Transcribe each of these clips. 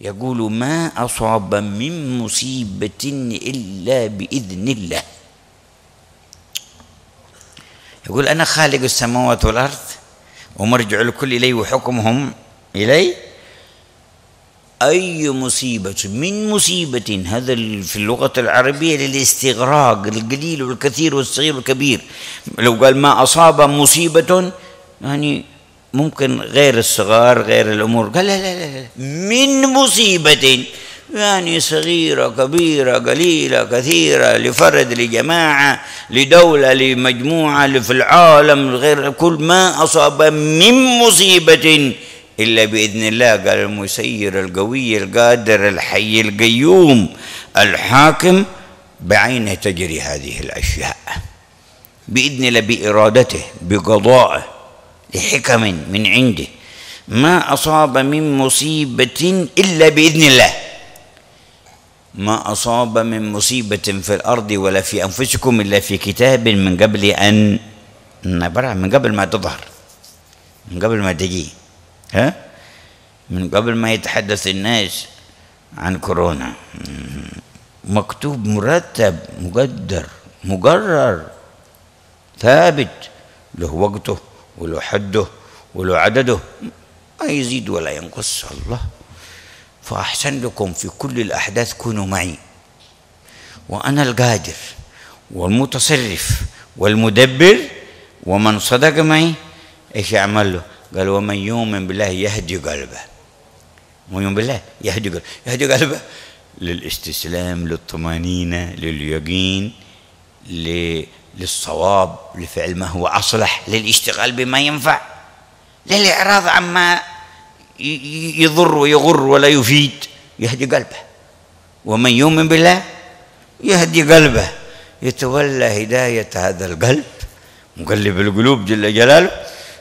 يقول ما أصاب من مصيبة إلا بإذن الله يقول أنا خالق السماوات والأرض ومرجع الكل إلي وحكمهم إلي أي مصيبة من مصيبة هذا في اللغة العربية للاستغراق القليل والكثير والصغير والكبير لو قال ما أصاب مصيبة يعني ممكن غير الصغار غير الأمور قال لا لا لا من مصيبة يعني صغيرة كبيرة قليلة كثيرة لفرد لجماعة لدولة لمجموعة في العالم غير كل ما أصاب من مصيبة إلا بإذن الله قال المسير القوي القادر الحي القيوم الحاكم بعينه تجري هذه الأشياء بإذن الله بإرادته بقضائه لحكم من عنده ما أصاب من مصيبة إلا بإذن الله ما أصاب من مصيبة في الأرض ولا في أنفسكم إلا في كتاب من قبل أن نبرع من قبل ما تظهر من قبل ما تجي ها من قبل ما يتحدث الناس عن كورونا مكتوب مرتب مقدر مقرر ثابت له وقته وله حده وله عدده ما يزيد ولا ينقص الله فأحسن لكم في كل الأحداث كونوا معي وأنا القادر والمتصرف والمدبر ومن صدق معي إيش أعمل له قال ومن يؤمن بالله يهدي قلبه يؤمن بالله يهدي قلبه يهدي قلبه للاستسلام للطمانينة لليقين للصواب لفعل ما هو أصلح للاشتغال بما ينفع للإعراض عما يضر ويغر ولا يفيد يهدي قلبه ومن يؤمن بالله يهدي قلبه يتولى هداية هذا القلب مقلب القلوب جل جلاله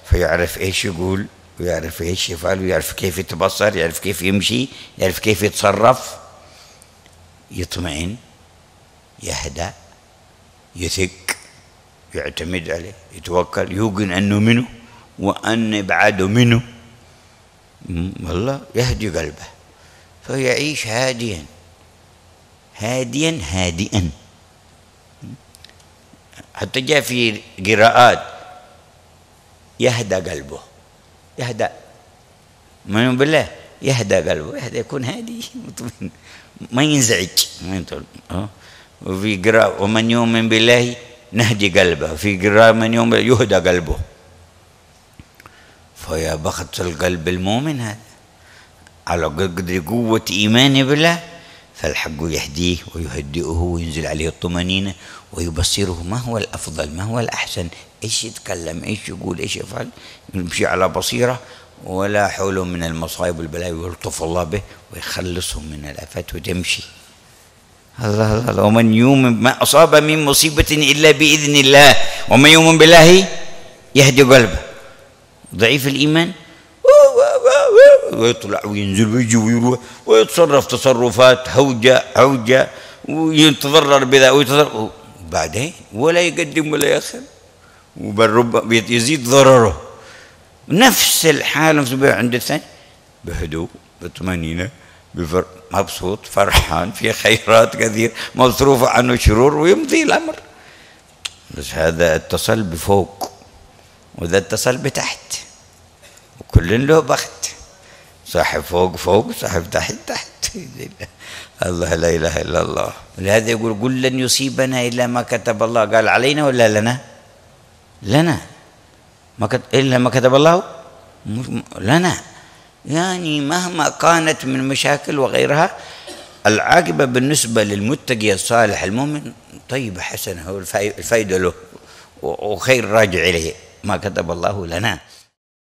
فيعرف ايش يقول ويعرف ايش يفعل ويعرف كيف يتبصر يعرف كيف يمشي يعرف كيف يتصرف يطمئن يهدأ يثق يعتمد عليه يتوكل يوقن أنه منه وأن إبعاده منه والله يهدي قلبه فيعيش هاديا هاديا هادئا حتى جاء في قراءات يهدى قلبه يهدى ما بالله يهدى قلبه يهدى يكون هادي مطمئن ما ينزعج ما وفي قراءة ومن يؤمن بالله نهدي قلبه في قراءة من يوم يهدى قلبه فيا بخت القلب المؤمن هذا على قدر قوة إيمانه بالله فالحق يهديه ويهدئه وينزل عليه الطمأنينة ويبصره ما هو الأفضل ما هو الأحسن إيش يتكلم إيش يقول إيش يفعل يمشي على بصيرة ولا حول من المصائب والبلاء ويلطف الله به ويخلصهم من الآفات وتمشي الله الله ومن يؤمن ما أصاب من مصيبة إلا بإذن الله ومن يؤمن بالله يهدي قلبه ضعيف الإيمان ويطلع وينزل ويجي ويروح ويتصرف تصرفات هوجة هوجة ويتضرر بذا ويتضرر بعدين ولا يقدم ولا يأخر وبل ربما يزيد ضرره نفس الحالة عند الثاني بهدوء بطمأنينة مبسوط فرحان في خيرات كثير مصروف عنه شرور ويمضي الأمر بس هذا اتصل بفوق وذا اتصل بتحت وكل له بخت صاحب فوق فوق صاحب تحت تحت الله لا إله إلا الله ولهذا يقول قل لن يصيبنا إلا ما كتب الله قال علينا ولا لنا لنا ما كتب إلا ما كتب الله لنا يعني مهما كانت من مشاكل وغيرها العاقبة بالنسبة للمتقي الصالح المؤمن طيبة حسنة الفائدة له وخير راجع إليه ما كتب الله لنا